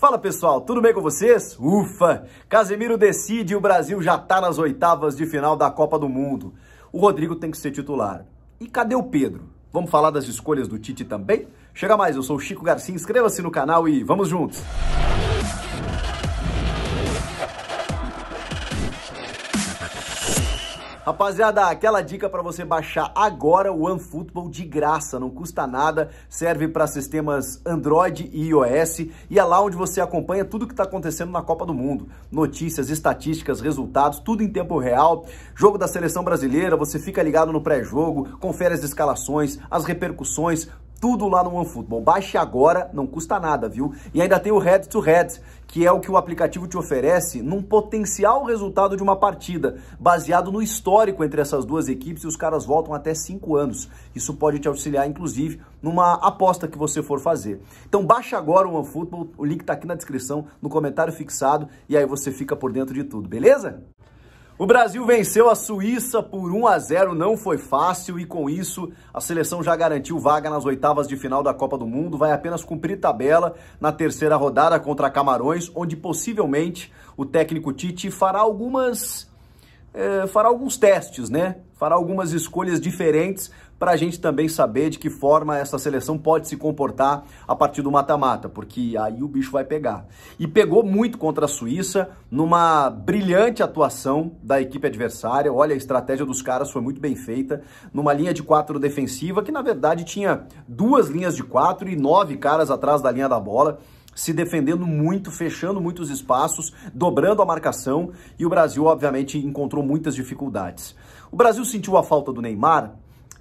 Fala pessoal, tudo bem com vocês? Ufa! Casemiro decide e o Brasil já tá nas oitavas de final da Copa do Mundo. O Rodrigo tem que ser titular. E cadê o Pedro? Vamos falar das escolhas do Tite também? Chega mais, eu sou o Chico Garcia, inscreva-se no canal e vamos juntos! Rapaziada, aquela dica para você baixar agora o OneFootball de graça, não custa nada, serve para sistemas Android e iOS e é lá onde você acompanha tudo que está acontecendo na Copa do Mundo. Notícias, estatísticas, resultados, tudo em tempo real. Jogo da seleção brasileira, você fica ligado no pré-jogo, confere as escalações, as repercussões, tudo lá no OneFootball. Baixe agora, não custa nada, viu? E ainda tem o Head to Head, que é o que o aplicativo te oferece num potencial resultado de uma partida, baseado no histórico entre essas duas equipes e os caras voltam até cinco anos. Isso pode te auxiliar, inclusive, numa aposta que você for fazer. Então baixa agora o OneFootball, o link tá aqui na descrição, no comentário fixado, e aí você fica por dentro de tudo, beleza? O Brasil venceu a Suíça por 1 a 0, não foi fácil e com isso a seleção já garantiu vaga nas oitavas de final da Copa do Mundo, vai apenas cumprir tabela na terceira rodada contra Camarões, onde possivelmente o técnico Tite fará algumas eh, fará alguns testes, né? Fará algumas escolhas diferentes para a gente também saber de que forma essa seleção pode se comportar a partir do mata-mata, porque aí o bicho vai pegar. E pegou muito contra a Suíça, numa brilhante atuação da equipe adversária. Olha, a estratégia dos caras foi muito bem feita, numa linha de quatro defensiva, que na verdade tinha duas linhas de quatro e nove caras atrás da linha da bola se defendendo muito, fechando muitos espaços, dobrando a marcação e o Brasil, obviamente, encontrou muitas dificuldades. O Brasil sentiu a falta do Neymar?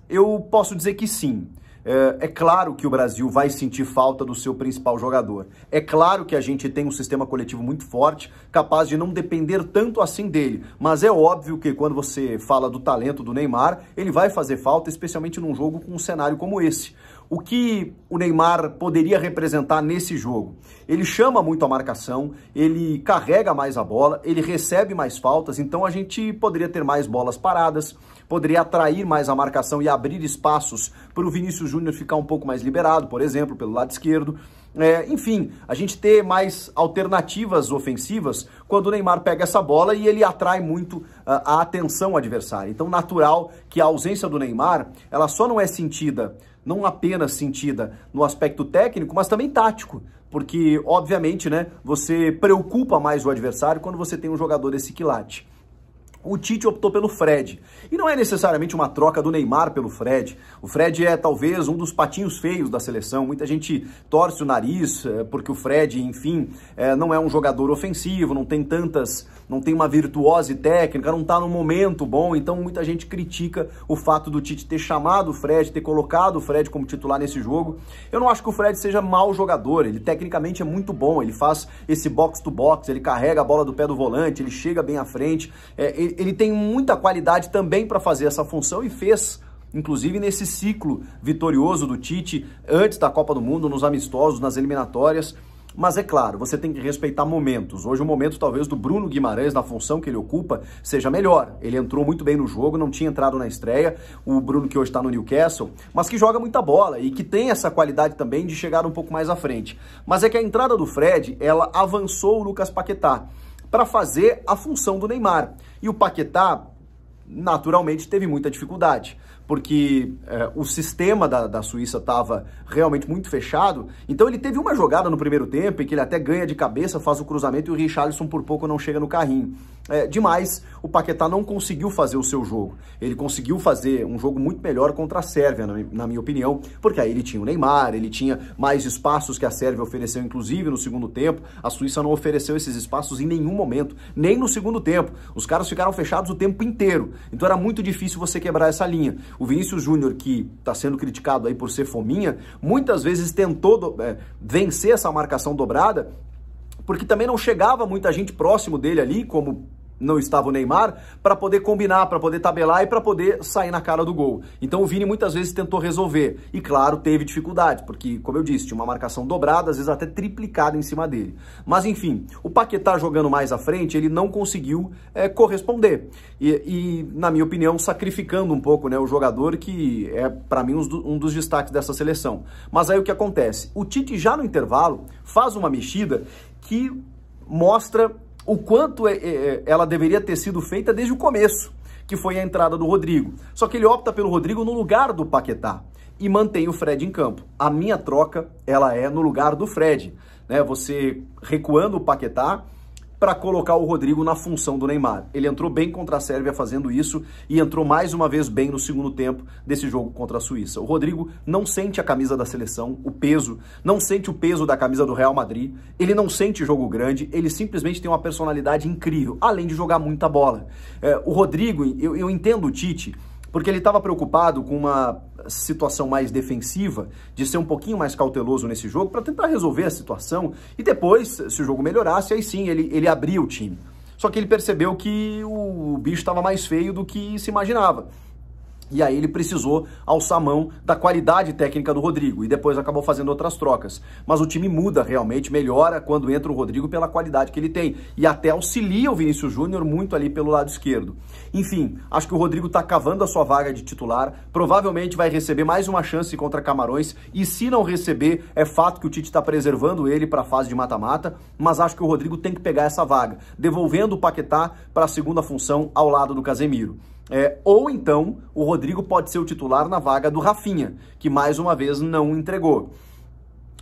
Eu posso dizer que sim. É, é, claro que o Brasil vai sentir falta do seu principal jogador. É claro que a gente tem um sistema coletivo muito forte, capaz de não depender tanto assim dele. Mas é óbvio que quando você fala do talento do Neymar, ele vai fazer falta, especialmente num jogo com um cenário como esse. O que o Neymar poderia representar nesse jogo? Ele chama muito a marcação, ele carrega mais a bola, ele recebe mais faltas, então a gente poderia ter mais bolas paradas poderia atrair mais a marcação e abrir espaços para o Vinícius Júnior ficar um pouco mais liberado, por exemplo, pelo lado esquerdo. É, enfim, a gente ter mais alternativas ofensivas quando o Neymar pega essa bola e ele atrai muito uh, a atenção adversária. Então, natural que a ausência do Neymar, ela só não é sentida, não apenas sentida no aspecto técnico, mas também tático. Porque, obviamente, né, você preocupa mais o adversário quando você tem um jogador desse quilate o Tite optou pelo Fred. E não é necessariamente uma troca do Neymar pelo Fred. O Fred é talvez um dos patinhos feios da seleção. Muita gente torce o nariz eh, porque o Fred, enfim, eh, não é um jogador ofensivo, não tem tantas, não tem uma virtuose técnica, não está no momento bom. Então muita gente critica o fato do Tite ter chamado o Fred, ter colocado o Fred como titular nesse jogo. Eu não acho que o Fred seja mau jogador. Ele tecnicamente é muito bom. Ele faz esse box to box, ele carrega a bola do pé do volante, ele chega bem à frente. É, ele, ele tem muita qualidade também para fazer essa função e fez inclusive nesse ciclo vitorioso do Tite antes da Copa do Mundo, nos amistosos, nas eliminatórias. Mas é claro, você tem que respeitar momentos. Hoje o momento talvez do Bruno Guimarães na função que ele ocupa seja melhor. Ele entrou muito bem no jogo, não tinha entrado na estreia, o Bruno que hoje está no Newcastle, mas que joga muita bola e que tem essa qualidade também de chegar um pouco mais à frente. Mas é que a entrada do Fred, ela avançou o Lucas Paquetá para fazer a função do Neymar. E o Paquetá, naturalmente, teve muita dificuldade porque é, o sistema da, da Suíça estava realmente muito fechado. Então ele teve uma jogada no primeiro tempo em que ele até ganha de cabeça, faz o cruzamento e o Richarlison por pouco não chega no carrinho. É, demais, o Paquetá não conseguiu fazer o seu jogo. Ele conseguiu fazer um jogo muito melhor contra a Sérvia, na, na minha opinião, porque aí ele tinha o Neymar, ele tinha mais espaços que a Sérvia ofereceu, inclusive no segundo tempo. A Suíça não ofereceu esses espaços em nenhum momento, nem no segundo tempo. Os caras ficaram fechados o tempo inteiro, então era muito difícil você quebrar essa linha. O Vinícius Júnior, que está sendo criticado aí por ser fominha, muitas vezes tentou do, é, vencer essa marcação dobrada, porque também não chegava muita gente próximo dele ali, como não estava o Neymar, para poder combinar, para poder tabelar e para poder sair na cara do gol. Então o Vini muitas vezes tentou resolver e claro, teve dificuldade, porque como eu disse, tinha uma marcação dobrada, às vezes até triplicada em cima dele. Mas enfim, o Paquetá jogando mais à frente, ele não conseguiu é, corresponder. E, e, na minha opinião, sacrificando um pouco né, o jogador que é para mim um, um dos destaques dessa seleção. Mas aí o que acontece? O Tite já no intervalo faz uma mexida que mostra o quanto é, é, é, ela deveria ter sido feita desde o começo, que foi a entrada do Rodrigo. Só que ele opta pelo Rodrigo no lugar do Paquetá e mantém o Fred em campo. A minha troca, ela é no lugar do Fred, né? Você recuando o Paquetá para colocar o Rodrigo na função do Neymar. Ele entrou bem contra a Sérvia fazendo isso e entrou mais uma vez bem no segundo tempo desse jogo contra a Suíça. O Rodrigo não sente a camisa da seleção, o peso, não sente o peso da camisa do Real Madrid, ele não sente jogo grande, ele simplesmente tem uma personalidade incrível, além de jogar muita bola. É, o Rodrigo, eu, eu entendo o Tite, porque ele estava preocupado com uma situação mais defensiva, de ser um pouquinho mais cauteloso nesse jogo para tentar resolver a situação e depois, se o jogo melhorasse, aí sim ele, ele abria o time. Só que ele percebeu que o bicho estava mais feio do que se imaginava. E aí ele precisou alçar mão da qualidade técnica do Rodrigo e depois acabou fazendo outras trocas. Mas o time muda realmente, melhora quando entra o Rodrigo pela qualidade que ele tem e até auxilia o Vinícius Júnior muito ali pelo lado esquerdo. Enfim, acho que o Rodrigo está cavando a sua vaga de titular, provavelmente vai receber mais uma chance contra Camarões e se não receber, é fato que o Tite está preservando ele para a fase de mata-mata, mas acho que o Rodrigo tem que pegar essa vaga, devolvendo o Paquetá para a segunda função ao lado do Casemiro. É, ou então o Rodrigo pode ser o titular na vaga do Rafinha, que mais uma vez não entregou.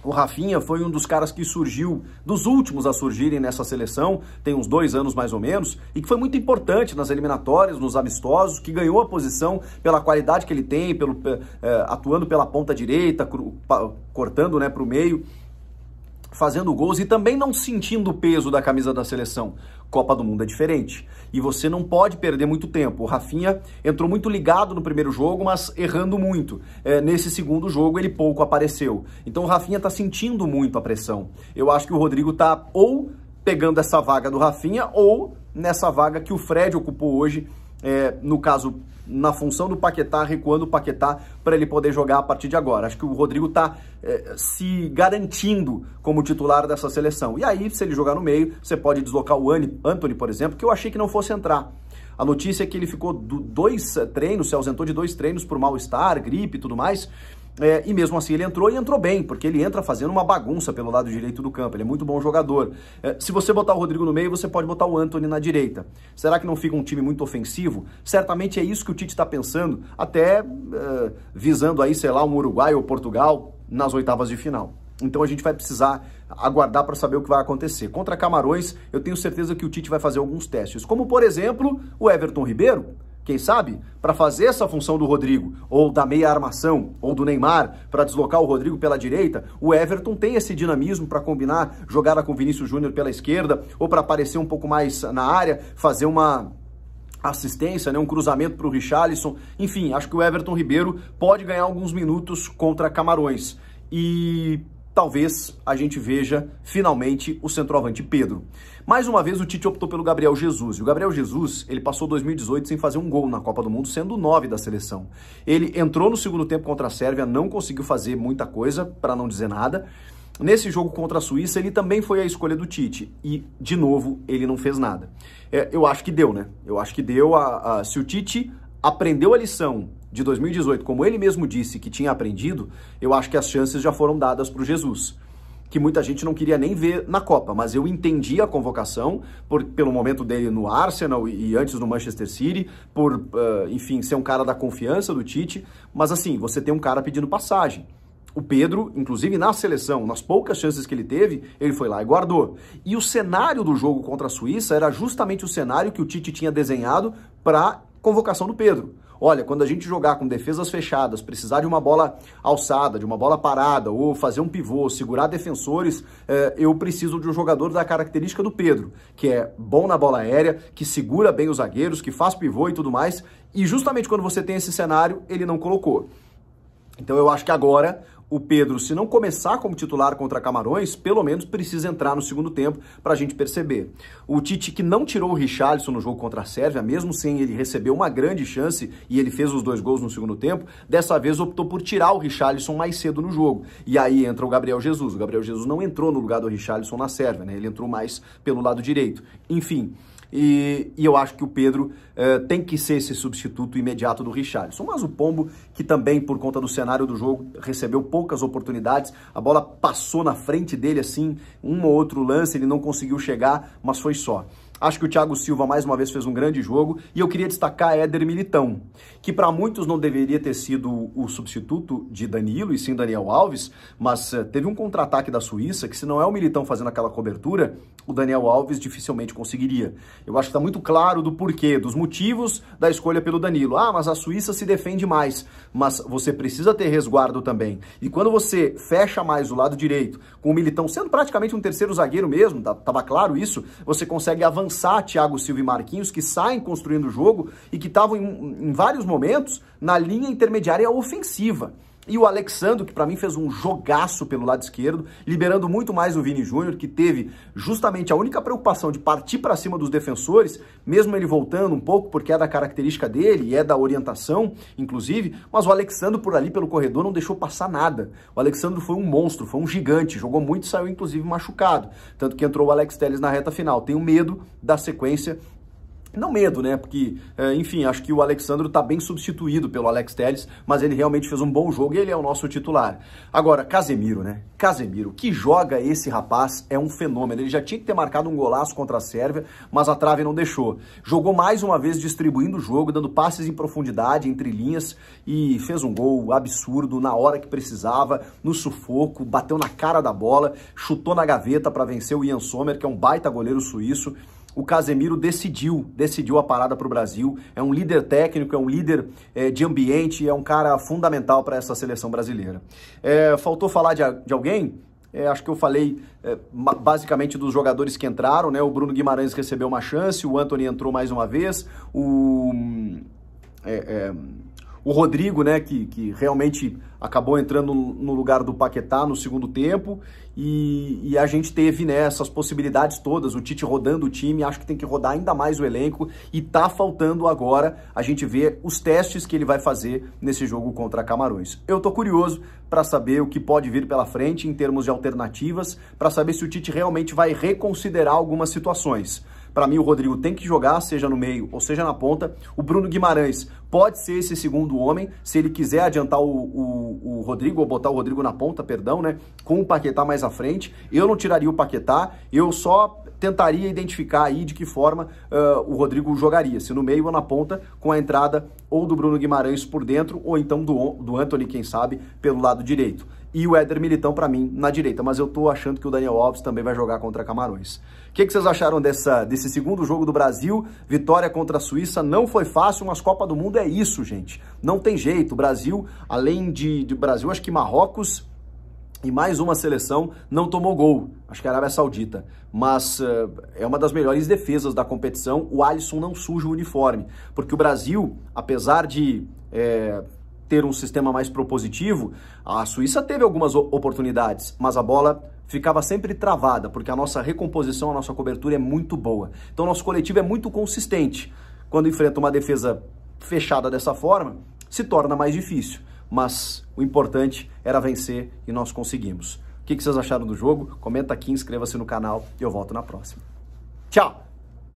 O Rafinha foi um dos caras que surgiu, dos últimos a surgirem nessa seleção, tem uns dois anos mais ou menos, e que foi muito importante nas eliminatórias, nos amistosos, que ganhou a posição pela qualidade que ele tem, pelo, é, é atuando pela ponta direita, cru, pa, cortando né, para o meio fazendo gols e também não sentindo o peso da camisa da seleção. Copa do Mundo é diferente e você não pode perder muito tempo. O Rafinha entrou muito ligado no primeiro jogo, mas errando muito. É, nesse segundo jogo ele pouco apareceu. Então o Rafinha está sentindo muito a pressão. Eu acho que o Rodrigo está ou pegando essa vaga do Rafinha ou nessa vaga que o Fred ocupou hoje, é, no caso na função do Paquetá, recuando o Paquetá para ele poder jogar a partir de agora. Acho que o Rodrigo está é, eh, se garantindo como titular dessa seleção. E aí, se ele jogar no meio, você pode deslocar o Anthony, por exemplo, que eu achei que não fosse entrar. A notícia é que ele ficou do dois eh, treinos, se ausentou de dois treinos por mal-estar, gripe e tudo mais. É, e mesmo assim ele entrou e entrou bem, porque ele entra fazendo uma bagunça pelo lado direito do campo. Ele é muito bom jogador. É, se você botar o Rodrigo no meio, você pode botar o Anthony na direita. Será que não fica um time muito ofensivo? Certamente é isso que o Tite está pensando, até é, visando aí, sei lá, um Uruguai ou Portugal nas oitavas de final. Então a gente vai precisar aguardar para saber o que vai acontecer. Contra Camarões, eu tenho certeza que o Tite vai fazer alguns testes, como por exemplo o Everton Ribeiro quem sabe, para fazer essa função do Rodrigo, ou da meia armação, ou do Neymar, para deslocar o Rodrigo pela direita, o Everton tem esse dinamismo para combinar jogada com o Vinícius Júnior pela esquerda, ou para aparecer um pouco mais na área, fazer uma assistência, né, um cruzamento para o Richarlison. Enfim, acho que o Everton Ribeiro pode ganhar alguns minutos contra Camarões. E talvez a gente veja finalmente o centroavante Pedro. Mais uma vez o Tite optou pelo Gabriel Jesus. E o Gabriel Jesus, ele passou 2018 sem fazer um gol na Copa do Mundo, sendo o 9 da seleção. Ele entrou no segundo tempo contra a Sérvia, não conseguiu fazer muita coisa, para não dizer nada. Nesse jogo contra a Suíça, ele também foi a escolha do Tite. E, de novo, ele não fez nada. É, eu acho que deu, né? Eu acho que deu. A, a, se o Tite aprendeu a lição de 2018, como ele mesmo disse que tinha aprendido, eu acho que as chances já foram dadas para o Jesus que muita gente não queria nem ver na Copa, mas eu entendi a convocação por, pelo momento dele no Arsenal e, e antes no Manchester City, por, uh, enfim, ser um cara da confiança do Tite, mas assim, você tem um cara pedindo passagem. O Pedro, inclusive na seleção, nas poucas chances que ele teve, ele foi lá e guardou. E o cenário do jogo contra a Suíça era justamente o cenário que o Tite tinha desenhado para convocação do Pedro. Olha, quando a gente jogar com defesas fechadas, precisar de uma bola alçada, de uma bola parada, ou fazer um pivô, segurar defensores, é, eu preciso de um jogador da característica do Pedro, que é bom na bola aérea, que segura bem os zagueiros, que faz pivô e tudo mais. E justamente quando você tem esse cenário, ele não colocou. Então eu acho que agora o Pedro, se não começar como titular contra Camarões, pelo menos precisa entrar no segundo tempo para a gente perceber. O Tite, que não tirou o Richarlison no jogo contra a Sérvia, mesmo sem ele receber uma grande chance e ele fez os dois gols no segundo tempo, dessa vez optou por tirar o Richarlison mais cedo no jogo. E aí entra o Gabriel Jesus. O Gabriel Jesus não entrou no lugar do Richarlison na Sérvia, né? ele entrou mais pelo lado direito. Enfim. E, e eu acho que o Pedro eh, tem que ser esse substituto imediato do Richarlison. Mas o Pombo, que também, por conta do cenário do jogo, recebeu poucas oportunidades, a bola passou na frente dele, assim, um ou outro lance, ele não conseguiu chegar, mas foi só. Acho que o Thiago Silva mais uma vez fez um grande jogo e eu queria destacar Éder Militão, que para muitos não deveria ter sido o substituto de Danilo e sim Daniel Alves, mas eh, teve um contra-ataque da Suíça que se não é o Militão fazendo aquela cobertura, o Daniel Alves dificilmente conseguiria. Eu acho que está muito claro do porquê, dos motivos da escolha pelo Danilo. Ah, mas a Suíça se defende mais, mas você precisa ter resguardo também. E quando você fecha mais o lado direito, com o Militão sendo praticamente um terceiro zagueiro mesmo, tá, tava claro isso, você consegue avançar lançar Thiago Silva e Marquinhos, que saem construindo o jogo e que estavam, em, em vários momentos, na linha intermediária ofensiva. E o Alexandro, que para mim fez um jogaço pelo lado esquerdo, liberando muito mais o Vini Júnior, que teve justamente a única preocupação de partir para cima dos defensores, mesmo ele voltando um pouco, porque é da característica dele, e é da orientação, inclusive, mas o Alexandro por ali pelo corredor não deixou passar nada. O Alexandro foi um monstro, foi um gigante, jogou muito e saiu inclusive machucado. Tanto que entrou o Alex Telles na reta final. Tenho medo da sequência não medo, né? Porque, é, enfim, acho que o Alexandro tá bem substituído pelo Alex Telles, mas ele realmente fez um bom jogo e ele é o nosso titular. Agora, Casemiro, né? Casemiro, que joga esse rapaz é um fenômeno. Ele já tinha que ter marcado um golaço contra a Sérvia, mas a trave não deixou. Jogou mais uma vez distribuindo o jogo, dando passes em profundidade, entre linhas, e fez um gol absurdo na hora que precisava, no sufoco, bateu na cara da bola, chutou na gaveta para vencer o Ian Sommer, que é um baita goleiro suíço o Casemiro decidiu, decidiu a parada para o Brasil. É um líder técnico, é um líder é, de ambiente, é um cara fundamental para essa seleção brasileira. É, faltou falar de, de alguém? É, acho que eu falei é, basicamente dos jogadores que entraram, né? O Bruno Guimarães recebeu uma chance, o Anthony entrou mais uma vez, o. Hum, é, é o Rodrigo, né, que, que realmente acabou entrando no lugar do Paquetá no segundo tempo e, e, a gente teve né, essas possibilidades todas, o Tite rodando o time, acho que tem que rodar ainda mais o elenco e tá faltando agora a gente ver os testes que ele vai fazer nesse jogo contra Camarões. Eu tô curioso para saber o que pode vir pela frente em termos de alternativas, para saber se o Tite realmente vai reconsiderar algumas situações. Para mim, o Rodrigo tem que jogar, seja no meio ou seja na ponta. O Bruno Guimarães pode ser esse segundo homem, se ele quiser adiantar o, o, o Rodrigo, ou botar o Rodrigo na ponta, perdão, né? Com o Paquetá mais à frente. Eu não tiraria o Paquetá, eu só tentaria identificar aí de que forma uh, o Rodrigo jogaria, se no meio ou na ponta, com a entrada ou do Bruno Guimarães por dentro, ou então do, do Anthony, quem sabe, pelo lado direito. E o Éder Militão, para mim, na direita. Mas eu tô achando que o Daniel Alves também vai jogar contra Camarões. O que, que vocês acharam dessa, desse segundo jogo do Brasil? Vitória contra a Suíça não foi fácil, mas Copa do Mundo é isso, gente. Não tem jeito. O Brasil, além de, de Brasil, acho que Marrocos e mais uma seleção não tomou gol, acho que a Arábia Saudita. Mas uh, é uma das melhores defesas da competição. O Alisson não suja o uniforme, porque o Brasil, apesar de é, ter um sistema mais propositivo, a Suíça teve algumas oportunidades, mas a bola ficava sempre travada, porque a nossa recomposição, a nossa cobertura é muito boa. Então, nosso coletivo é muito consistente. Quando enfrenta uma defesa fechada dessa forma, se torna mais difícil mas o importante era vencer e nós conseguimos. O que vocês acharam do jogo? Comenta aqui, inscreva-se no canal e eu volto na próxima. Tchau!